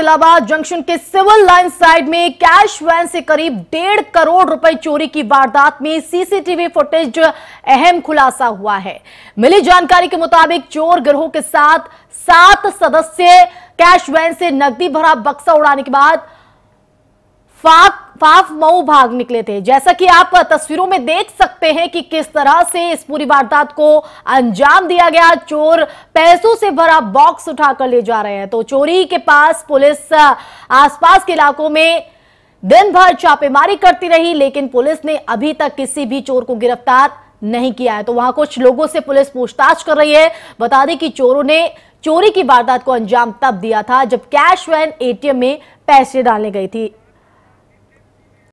Allahabad junction के civil line side में cash van से करीब डेढ़ करोड़ रुपए चोरी की वारदात में सीसीटीवी फुटेज अहम खुलासा हुआ है मिली जानकारी के मुताबिक चोर गिरोह के साथ सात सदस्य कैश वैन से नकदी भरा बक्सा उड़ाने के बाद फाक फाफ मऊ भाग निकले थे जैसा कि आप तस्वीरों में देख सकते हैं कि किस तरह से इस पूरी वारदात को अंजाम दिया गया चोर पैसों से भरा बॉक्स उठाकर ले जा रहे हैं तो चोरी के पास पुलिस आसपास के इलाकों में दिन भर छापेमारी करती रही लेकिन पुलिस ने अभी तक किसी भी चोर को गिरफ्तार नहीं किया है तो वहां कुछ लोगों से पुलिस पूछताछ कर रही है बता दें कि चोरों ने चोरी की वारदात को अंजाम तब दिया था जब कैश वैन एटीएम में पैसे डालने गई थी